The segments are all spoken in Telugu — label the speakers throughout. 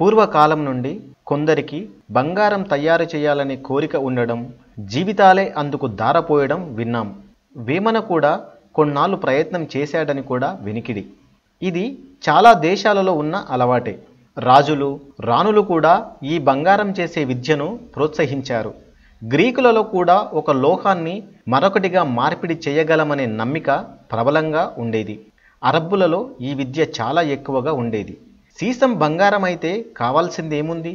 Speaker 1: పూర్వకాలం నుండి కొందరికి బంగారం తయారు చేయాలనే కోరిక ఉండడం జీవితాలే అందుకు దారపోయడం విన్నాం వేమన కూడా కొన్నాళ్ళు ప్రయత్నం చేశాడని కూడా వినికిడి ఇది చాలా దేశాలలో ఉన్న అలవాటే రాజులు రాణులు కూడా ఈ బంగారం చేసే విద్యను ప్రోత్సహించారు గ్రీకులలో కూడా ఒక లోహాన్ని మరొకటిగా మార్పిడి చేయగలమనే నమ్మిక ప్రబలంగా ఉండేది అరబ్బులలో ఈ విద్య చాలా ఎక్కువగా ఉండేది సీసం బంగారం అయితే కావాల్సింది ఏముంది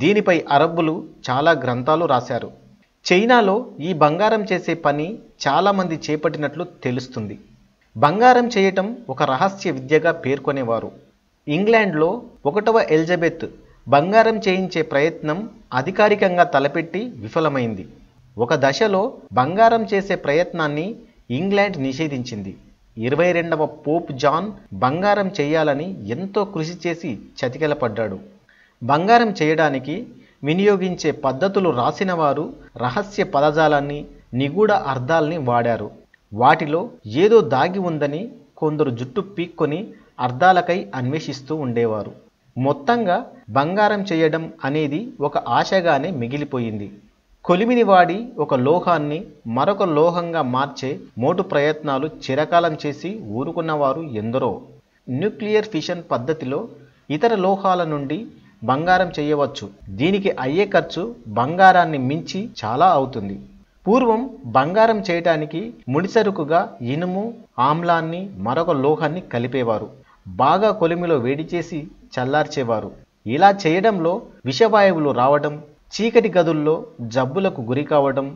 Speaker 1: దీనిపై అరబ్బులు చాలా గ్రంథాలు రాశారు చైనాలో ఈ బంగారం చేసే పని చాలామంది చేపట్టినట్లు తెలుస్తుంది బంగారం చేయటం ఒక రహస్య విద్యగా పేర్కొనేవారు ఇంగ్లాండ్లో ఒకటవ ఎలిజబెత్ బంగారం చేయించే ప్రయత్నం అధికారికంగా తలపెట్టి విఫలమైంది ఒక దశలో బంగారం చేసే ప్రయత్నాన్ని ఇంగ్లాండ్ నిషేధించింది ఇరవై రెండవ పోప్ జాన్ బంగారం చేయాలని ఎంతో కృషి చేసి చతికెలపడ్డాడు బంగారం చేయడానికి వినియోగించే పద్ధతులు రాసినవారు రహస్య పదజాలాన్ని నిగూఢ అర్థాల్ని వాడారు వాటిలో ఏదో దాగి ఉందని కొందరు జుట్టు పీక్కొని అర్థాలకై అన్వేషిస్తూ ఉండేవారు మొత్తంగా బంగారం చేయడం అనేది ఒక ఆశగానే మిగిలిపోయింది కొలిమిని వాడి ఒక లోహాన్ని మరొక లోహంగా మార్చే మోటు ప్రయత్నాలు చిరకాలం చేసి ఊరుకున్నవారు ఎందరో న్యూక్లియర్ ఫిషన్ పద్ధతిలో ఇతర లోహాల నుండి బంగారం చేయవచ్చు దీనికి అయ్యే ఖర్చు బంగారాన్ని మించి చాలా అవుతుంది పూర్వం బంగారం చేయటానికి ముడిసరుకుగా ఇనుము ఆమ్లాన్ని మరొక లోహాన్ని కలిపేవారు బాగా కొలిమిలో వేడి చేసి చల్లార్చేవారు ఇలా చేయడంలో విషవాయువులు రావడం చీకటి గదుల్లో జబ్బులకు గురి కావడం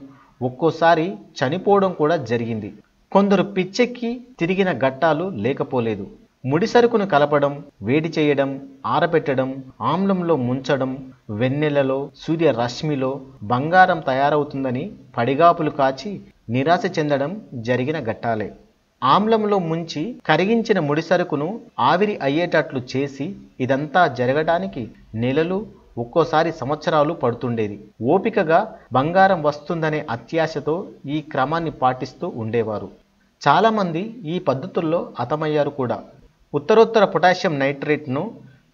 Speaker 1: ఒక్కోసారి చనిపోవడం కూడా జరిగింది కొందరు పిచ్చెక్కి తిరిగిన ఘట్టాలు లేకపోలేదు ముడిసరుకును కలపడం వేడి చేయడం ఆరబెట్టడం ఆమ్లంలో ముంచడం వెన్నెలలో సూర్యరశ్మిలో బంగారం తయారవుతుందని పడిగాపులు కాచి నిరాశ చెందడం జరిగిన ఘట్టాలే ఆమ్లంలో ముంచి కరిగించిన ముడిసరుకును ఆవిరి అయ్యేటట్లు చేసి ఇదంతా జరగడానికి నెలలు ఒక్కోసారి సంవత్సరాలు పడుతుండేది ఓపికగా బంగారం వస్తుందనే అత్యాశతో ఈ క్రమాన్ని పాటిస్తూ ఉండేవారు చాలామంది ఈ పద్ధతుల్లో అతమయ్యారు కూడా ఉత్తరోత్తర పొటాషియం నైట్రేట్ను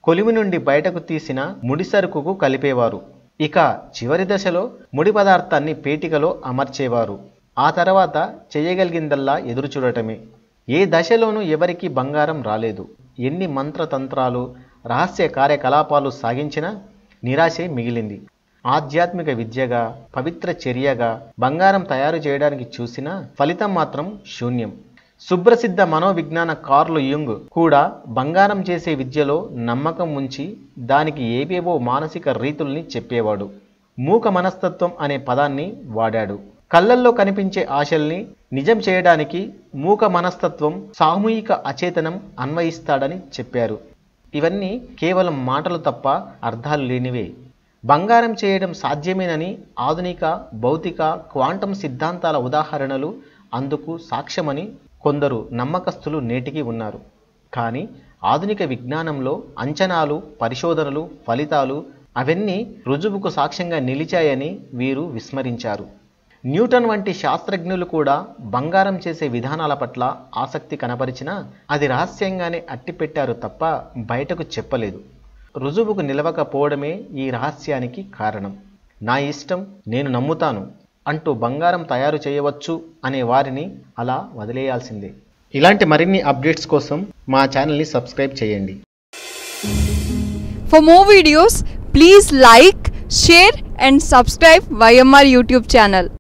Speaker 1: కొలిమి నుండి బయటకు తీసిన ముడిసరుకుకు కలిపేవారు ఇక చివరి దశలో ముడి పదార్థాన్ని పేటికలో అమర్చేవారు ఆ తర్వాత చేయగలిగిందల్లా ఎదురుచూడటమే ఏ దశలోనూ ఎవరికీ బంగారం రాలేదు ఎన్ని మంత్రతంత్రాలు రహస్య కార్యకలాపాలు సాగించినా నిరాశే మిగిలింది ఆధ్యాత్మిక విద్యగా పవిత్ర చర్యగా బంగారం తయారు చేయడానికి చూసిన ఫలితం మాత్రం శూన్యం సుప్రసిద్ధ మనోవిజ్ఞాన కార్లు యుంగ్ కూడా బంగారం చేసే విద్యలో నమ్మకం ఉంచి దానికి ఏవేవో మానసిక రీతుల్ని చెప్పేవాడు మూక మనస్తత్వం అనే పదాన్ని వాడాడు కళ్ళల్లో కనిపించే ఆశల్ని నిజం చేయడానికి మూక మనస్తత్వం సామూహిక అచేతనం అన్వయిస్తాడని చెప్పారు ఇవన్నీ కేవలం మాటలు తప్ప అర్థాలు లేనివే బంగారం చేయడం సాధ్యమేనని ఆధునిక భౌతిక క్వాంటం సిద్ధాంతాల ఉదాహరణలు అందుకు సాక్ష్యమని కొందరు నమ్మకస్తులు నేటికి ఉన్నారు కానీ ఆధునిక విజ్ఞానంలో అంచనాలు పరిశోధనలు ఫలితాలు అవన్నీ రుజువుకు సాక్ష్యంగా నిలిచాయని వీరు విస్మరించారు న్యూటన్ వంటి శాస్త్రజ్ఞులు కూడా బంగారం చేసే విధానాల పట్ల ఆసక్తి కనపరిచినా అది రహస్యంగానే అట్టిపెట్టారు తప్ప బయటకు చెప్పలేదు రుజువుకు నిలవకపోవడమే ఈ రహస్యానికి కారణం నా ఇష్టం నేను నమ్ముతాను అంటూ బంగారం తయారు చేయవచ్చు అనే వారిని అలా వదిలేయాల్సిందే ఇలాంటి మరిన్ని అప్డేట్స్ కోసం మా ఛానల్ని సబ్స్క్రైబ్ చేయండి for more videos please like share and subscribe YMR YouTube channel